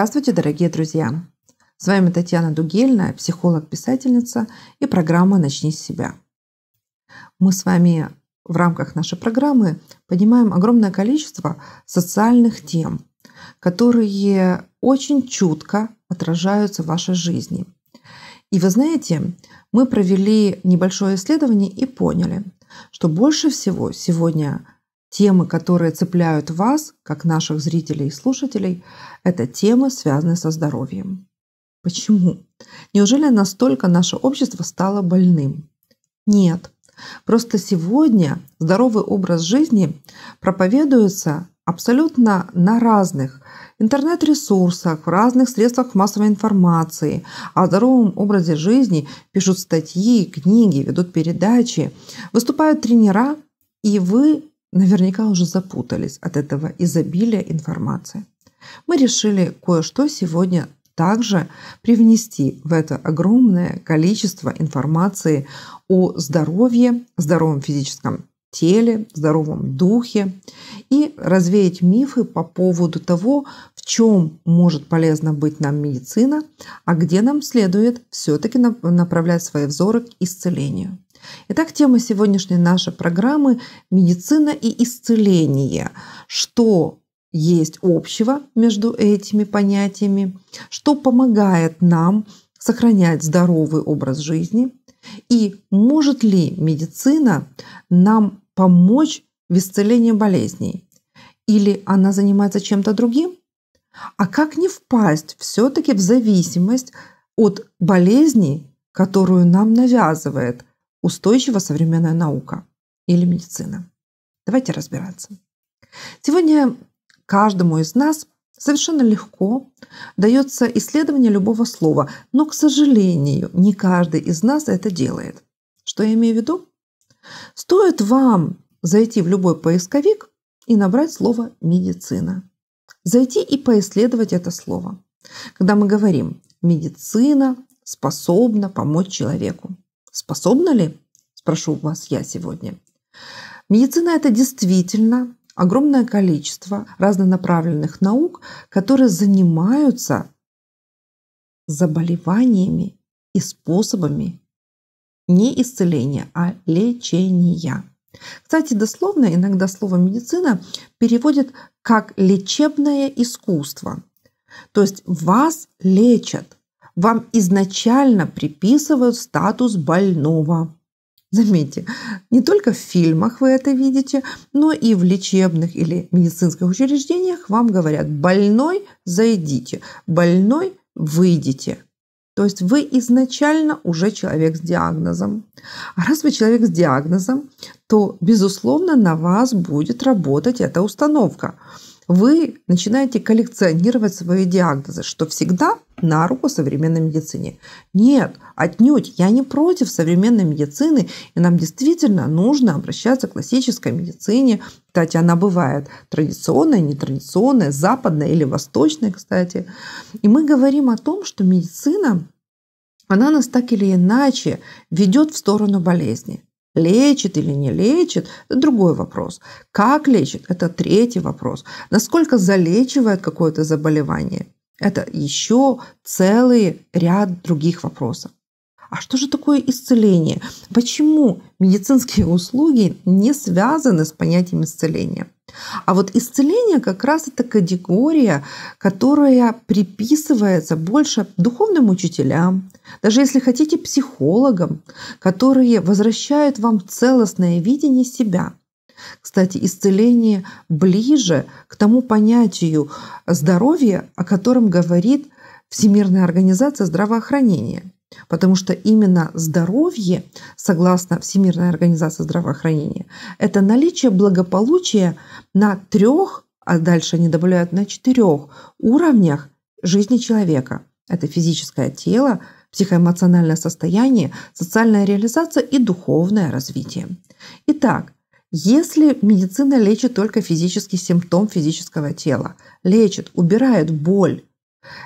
Здравствуйте, дорогие друзья! С вами Татьяна Дугельная, психолог-писательница и программа «Начни с себя». Мы с вами в рамках нашей программы поднимаем огромное количество социальных тем, которые очень чутко отражаются в вашей жизни. И вы знаете, мы провели небольшое исследование и поняли, что больше всего сегодня Темы, которые цепляют вас, как наших зрителей и слушателей, это темы, связанные со здоровьем. Почему? Неужели настолько наше общество стало больным? Нет. Просто сегодня здоровый образ жизни проповедуется абсолютно на разных интернет-ресурсах, в разных средствах массовой информации. О здоровом образе жизни пишут статьи, книги, ведут передачи, выступают тренера, и вы наверняка уже запутались от этого изобилия информации. Мы решили кое-что сегодня также привнести в это огромное количество информации о здоровье, здоровом физическом теле, здоровом духе и развеять мифы по поводу того, в чем может полезно быть нам медицина, а где нам следует все-таки направлять свои взоры к исцелению. Итак, тема сегодняшней нашей программы – медицина и исцеление. Что есть общего между этими понятиями, что помогает нам сохранять здоровый образ жизни и может ли медицина нам помочь в исцелении болезней или она занимается чем-то другим? А как не впасть все-таки в зависимость от болезни, которую нам навязывает – устойчива современная наука или медицина. Давайте разбираться. Сегодня каждому из нас совершенно легко дается исследование любого слова, но, к сожалению, не каждый из нас это делает. Что я имею в виду? Стоит вам зайти в любой поисковик и набрать слово «медицина». Зайти и поисследовать это слово. Когда мы говорим «медицина способна помочь человеку», Способна ли? Спрошу вас я сегодня. Медицина – это действительно огромное количество разнонаправленных наук, которые занимаются заболеваниями и способами не исцеления, а лечения. Кстати, дословно иногда слово «медицина» переводят как «лечебное искусство». То есть вас лечат, вам изначально приписывают статус больного. Заметьте, не только в фильмах вы это видите, но и в лечебных или медицинских учреждениях вам говорят «больной зайдите», «больной выйдите». То есть вы изначально уже человек с диагнозом. А раз вы человек с диагнозом, то, безусловно, на вас будет работать эта установка – вы начинаете коллекционировать свои диагнозы, что всегда на руку современной медицине. Нет, отнюдь, я не против современной медицины, и нам действительно нужно обращаться к классической медицине. Кстати, она бывает традиционная, нетрадиционная, западная или восточная, кстати. И мы говорим о том, что медицина, она нас так или иначе ведет в сторону болезни. Лечит или не лечит – это другой вопрос. Как лечит – это третий вопрос. Насколько залечивает какое-то заболевание – это еще целый ряд других вопросов. А что же такое исцеление? Почему медицинские услуги не связаны с понятием исцеления? А вот исцеление как раз это категория, которая приписывается больше духовным учителям, даже если хотите, психологам, которые возвращают вам целостное видение себя. Кстати, исцеление ближе к тому понятию здоровья, о котором говорит Всемирная организация здравоохранения. Потому что именно здоровье, согласно Всемирной организации здравоохранения, это наличие благополучия на трех, а дальше они добавляют на четырех уровнях жизни человека. Это физическое тело, психоэмоциональное состояние, социальная реализация и духовное развитие. Итак, если медицина лечит только физический симптом физического тела, лечит, убирает боль,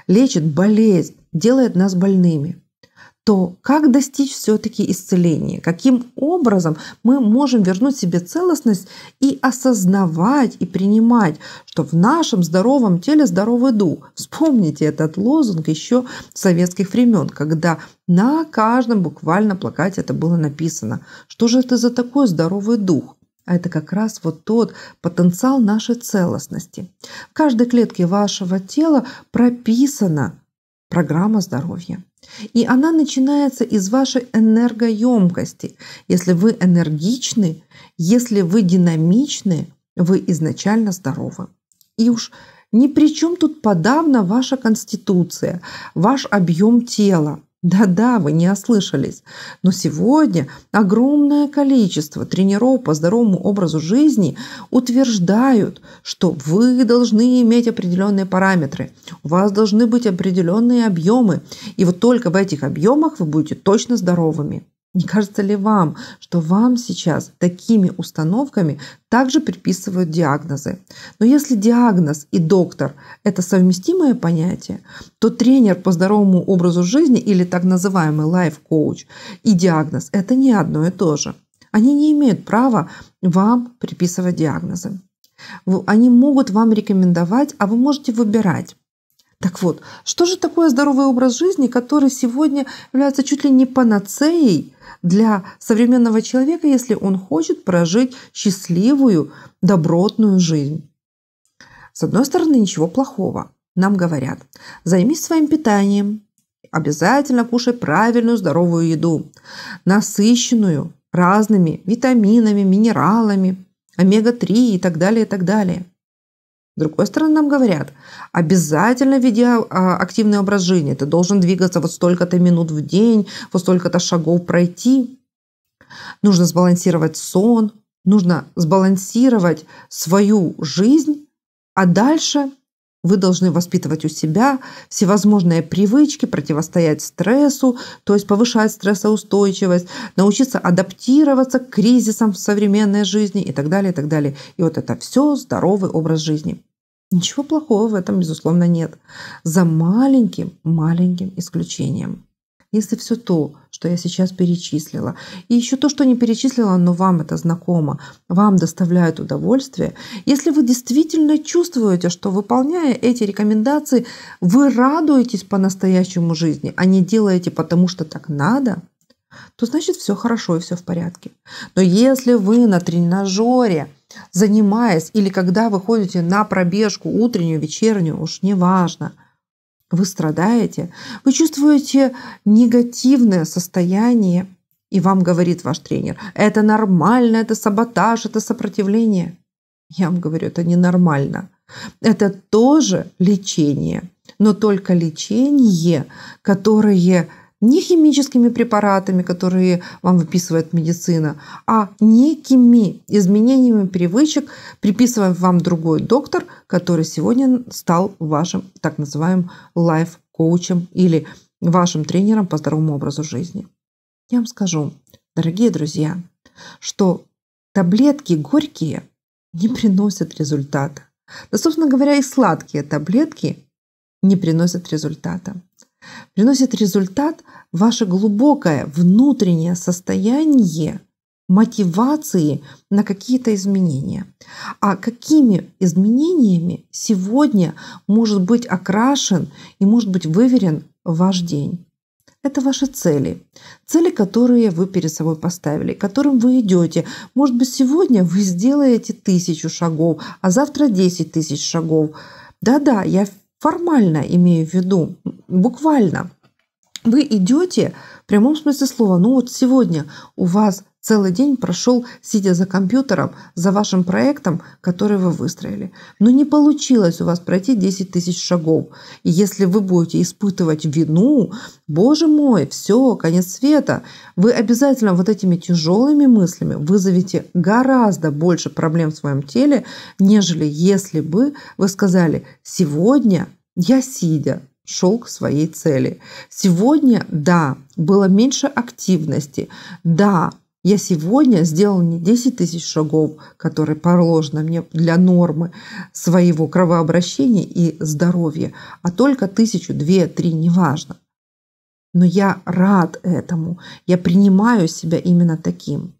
лечит болезнь, делает нас больными, то как достичь все-таки исцеления? Каким образом мы можем вернуть себе целостность и осознавать и принимать, что в нашем здоровом теле здоровый дух? Вспомните этот лозунг еще советских времен, когда на каждом буквально плакате это было написано. Что же это за такой здоровый дух? А это как раз вот тот потенциал нашей целостности. В каждой клетке вашего тела прописана программа здоровья. И она начинается из вашей энергоемкости. Если вы энергичны, если вы динамичны, вы изначально здоровы. И уж ни при чем тут подавно ваша конституция, ваш объем тела. Да-да, вы не ослышались. Но сегодня огромное количество тренеров по здоровому образу жизни утверждают, что вы должны иметь определенные параметры, у вас должны быть определенные объемы, и вот только в этих объемах вы будете точно здоровыми. Не кажется ли вам, что вам сейчас такими установками также приписывают диагнозы? Но если диагноз и доктор – это совместимое понятие, то тренер по здоровому образу жизни или так называемый лайф-коуч и диагноз – это не одно и то же. Они не имеют права вам приписывать диагнозы. Они могут вам рекомендовать, а вы можете выбирать так вот, что же такое здоровый образ жизни, который сегодня является чуть ли не панацеей для современного человека, если он хочет прожить счастливую, добротную жизнь? С одной стороны, ничего плохого. Нам говорят, займись своим питанием, обязательно кушай правильную здоровую еду, насыщенную разными витаминами, минералами, омега-3 и так далее, и так далее – с другой стороны, нам говорят, обязательно веди а, а, активный образ жизни, ты должен двигаться вот столько-то минут в день, вот столько-то шагов пройти. Нужно сбалансировать сон, нужно сбалансировать свою жизнь, а дальше – вы должны воспитывать у себя всевозможные привычки, противостоять стрессу, то есть повышать стрессоустойчивость, научиться адаптироваться к кризисам в современной жизни и так далее, и так далее. И вот это все здоровый образ жизни. Ничего плохого в этом, безусловно, нет. За маленьким-маленьким исключением. Если все то, что я сейчас перечислила. И еще то, что не перечислила, но вам это знакомо, вам доставляет удовольствие. Если вы действительно чувствуете, что выполняя эти рекомендации, вы радуетесь по-настоящему жизни, а не делаете потому, что так надо, то значит все хорошо и все в порядке. Но если вы на тренажере, занимаясь или когда вы ходите на пробежку утреннюю, вечернюю, уж неважно – вы страдаете, вы чувствуете негативное состояние, и вам говорит ваш тренер, это нормально, это саботаж, это сопротивление. Я вам говорю, это ненормально. Это тоже лечение, но только лечение, которое не химическими препаратами, которые вам выписывает медицина, а некими изменениями привычек, приписывая вам другой доктор, который сегодня стал вашим так называемым лайф-коучем или вашим тренером по здоровому образу жизни. Я вам скажу, дорогие друзья, что таблетки горькие не приносят результата. Да, собственно говоря, и сладкие таблетки не приносят результата приносит результат ваше глубокое внутреннее состояние мотивации на какие-то изменения. А какими изменениями сегодня может быть окрашен и может быть выверен ваш день? Это ваши цели. Цели, которые вы перед собой поставили, к которым вы идете. Может быть, сегодня вы сделаете тысячу шагов, а завтра 10 тысяч шагов. Да-да, я формально имею в виду, буквально – вы идете в прямом смысле слова. Ну вот сегодня у вас целый день прошел, сидя за компьютером, за вашим проектом, который вы выстроили. Но не получилось у вас пройти 10 тысяч шагов. И если вы будете испытывать вину, боже мой, все, конец света, вы обязательно вот этими тяжелыми мыслями вызовете гораздо больше проблем в своем теле, нежели если бы вы сказали, сегодня я сидя шел к своей цели. Сегодня, да, было меньше активности, да, я сегодня сделал не 10 тысяч шагов, которые положено мне для нормы своего кровообращения и здоровья, а только тысячу, две, три, неважно. Но я рад этому, я принимаю себя именно таким.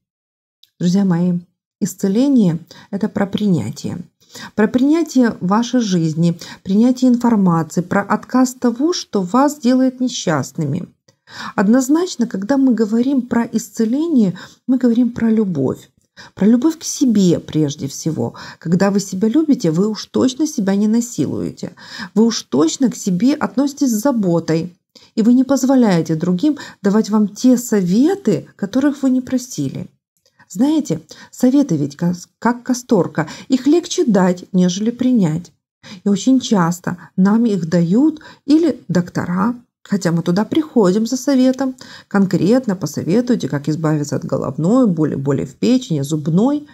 Друзья мои, исцеление – это про принятие про принятие вашей жизни, принятие информации, про отказ того, что вас делает несчастными. Однозначно, когда мы говорим про исцеление, мы говорим про любовь. Про любовь к себе прежде всего. Когда вы себя любите, вы уж точно себя не насилуете. Вы уж точно к себе относитесь с заботой. И вы не позволяете другим давать вам те советы, которых вы не просили. Знаете, советы ведь как касторка, их легче дать, нежели принять. И очень часто нам их дают или доктора, хотя мы туда приходим за советом. Конкретно посоветуйте, как избавиться от головной боли, боли в печени, зубной.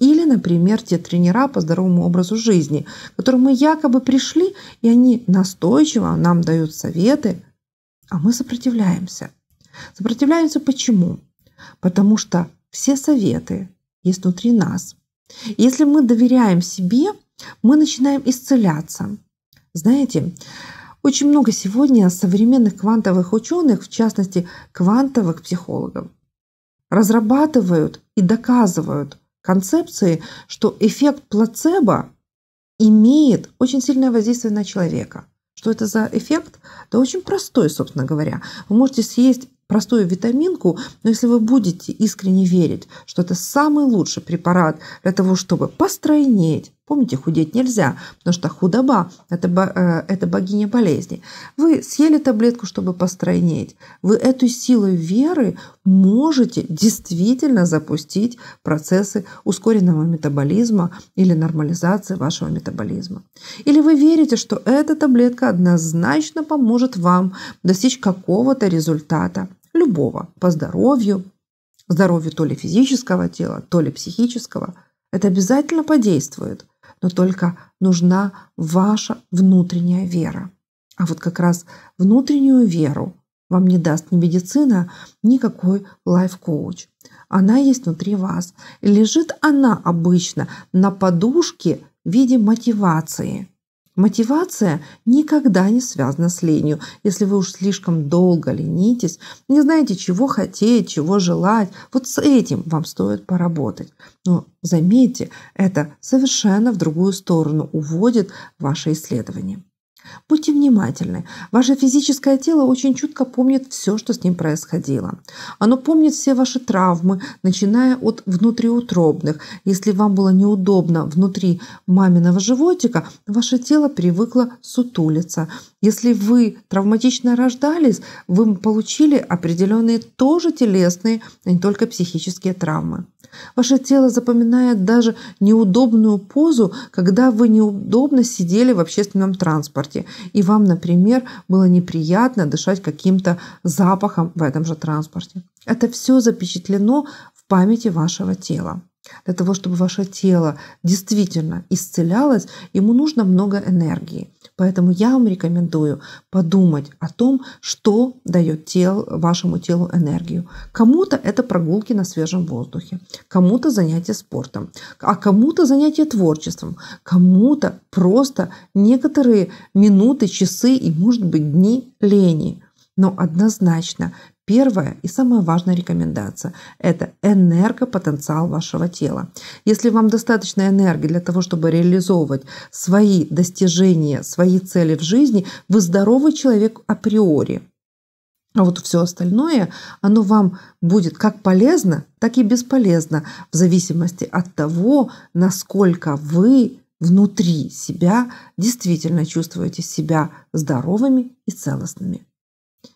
Или, например, те тренера по здоровому образу жизни, к которым мы якобы пришли, и они настойчиво нам дают советы, а мы сопротивляемся. Сопротивляемся почему? Потому что все советы есть внутри нас. Если мы доверяем себе, мы начинаем исцеляться. Знаете, очень много сегодня современных квантовых ученых, в частности квантовых психологов, разрабатывают и доказывают концепции, что эффект плацебо имеет очень сильное воздействие на человека. Что это за эффект? Да очень простой, собственно говоря. Вы можете съесть простую витаминку, но если вы будете искренне верить, что это самый лучший препарат для того, чтобы постройнеть, Помните, худеть нельзя, потому что худоба – это, э, это богиня болезни. Вы съели таблетку, чтобы постройнеть. Вы этой силой веры можете действительно запустить процессы ускоренного метаболизма или нормализации вашего метаболизма. Или вы верите, что эта таблетка однозначно поможет вам достичь какого-то результата, любого, по здоровью, здоровью то ли физического тела, то ли психического. Это обязательно подействует – но только нужна ваша внутренняя вера. А вот как раз внутреннюю веру вам не даст ни медицина, ни какой лайф-коуч. Она есть внутри вас. лежит она обычно на подушке в виде мотивации – Мотивация никогда не связана с ленью. Если вы уж слишком долго ленитесь, не знаете, чего хотеть, чего желать, вот с этим вам стоит поработать. Но заметьте, это совершенно в другую сторону уводит ваше исследование. Будьте внимательны. Ваше физическое тело очень чутко помнит все, что с ним происходило. Оно помнит все ваши травмы, начиная от внутриутробных. Если вам было неудобно внутри маминого животика, ваше тело привыкло сутулиться. Если вы травматично рождались, вы получили определенные тоже телесные, а не только психические травмы. Ваше тело запоминает даже неудобную позу, когда вы неудобно сидели в общественном транспорте, и вам, например, было неприятно дышать каким-то запахом в этом же транспорте. Это все запечатлено в памяти вашего тела. Для того, чтобы ваше тело действительно исцелялось, ему нужно много энергии. Поэтому я вам рекомендую подумать о том, что дает тел, вашему телу энергию. Кому-то это прогулки на свежем воздухе, кому-то занятия спортом, а кому-то занятия творчеством, кому-то просто некоторые минуты, часы и, может быть, дни лени. Но однозначно Первая и самая важная рекомендация – это энергопотенциал вашего тела. Если вам достаточно энергии для того, чтобы реализовывать свои достижения, свои цели в жизни, вы здоровый человек априори. А вот все остальное, оно вам будет как полезно, так и бесполезно, в зависимости от того, насколько вы внутри себя действительно чувствуете себя здоровыми и целостными.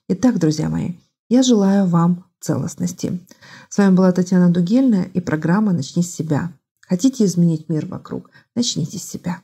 Итак, друзья мои, я желаю вам целостности. С вами была Татьяна Дугельная и программа «Начни с себя». Хотите изменить мир вокруг? Начните с себя.